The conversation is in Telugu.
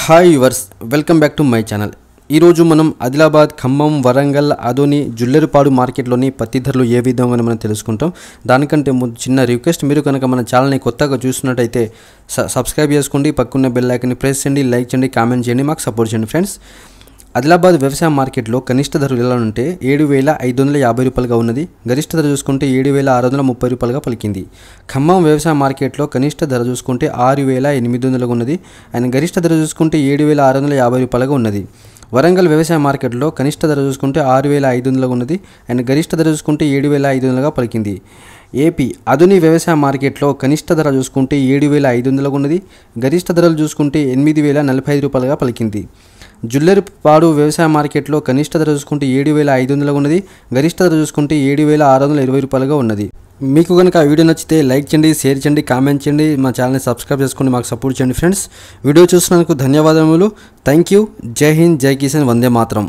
హాయ్ వర్స్ welcome back to my channel ఈరోజు మనం ఆదిలాబాద్ ఖమ్మం వరంగల్ అదోని జుల్లెరుపాడు మార్కెట్లోని పత్తి ధరలు ఏ విధంగా మనం తెలుసుకుంటాం దానికంటే ముందు చిన్న రిక్వెస్ట్ మీరు కనుక మన ఛానల్ని కొత్తగా చూసినట్టయితే సబ్స్క్రైబ్ చేసుకోండి పక్కన్న బెల్ ఐకన్ని ప్రెస్ చేయండి లైక్ చేయండి కామెంట్ చేయండి మాకు సపోర్ట్ చేయండి ఫ్రెండ్స్ ఆదిలాబాద్ వ్యవసాయ మార్కెట్లో కనిష్ట ధరలు ఎలా ఉంటే ఏడు వేల ఐదు వందల యాభై రూపాయలుగా ఉన్నది గరిష్ట ధర చూసుకుంటే ఏడు వేల ఆరు వందల ముప్పై రూపాయలుగా పలికింది ఖమ్మం వ్యవసాయ మార్కెట్లో కనిష్ట ధర చూసుకుంటే ఆరు వేల ఎనిమిది వందలుగా ఉన్నది అండ్ గరిష్ట ధర చూసుకుంటే ఏడు వేల ఆరు వందల యాభై రూపాయలుగా ఉన్నది వరంగల్ వ్యవసాయ మార్కెట్లో కనిష్ట ధర చూసుకుంటే ఆరు వేల ఐదు వందలుగా ఉన్నది అండ్ గరిష్ట ధర చూసుకుంటే ఏడు వేల ఐదు వందలుగా పలికింది ఏపీ అదుని వ్యవసాయ మార్కెట్లో కనిష్ట ధర చూసుకుంటే ఏడు వేల ఐదు వందలుగా ఉన్నది గరిష్ట ధరలు చూసుకుంటే ఎనిమిది వేల నలభై ఐదు రూపాయలుగా పలికింది పాడు వ్యవసాయ మార్కెట్లో కనిష్ట ధర చూసుకుంటే ఏడు వేల ఐదు వందలుగా ఉన్నది గరిష్ట ధర చూసుకుంటే ఏడు వేల ఆరు వందల ఇరవై రూపాయలుగా ఉన్నది మీకు కనుక ఆ వీడియో నచ్చితే లైక్ చేయండి షేర్ చేయండి కామెంట్ చేయండి మా ఛానల్ని సబ్స్క్రైబ్ చేసుకోండి మాకు సపోర్ట్ చేయండి ఫ్రెండ్స్ వీడియో చూసినందుకు ధన్యవాదములు థ్యాంక్ యూ జై హింద్ జై కిషన్ వందే మాత్రం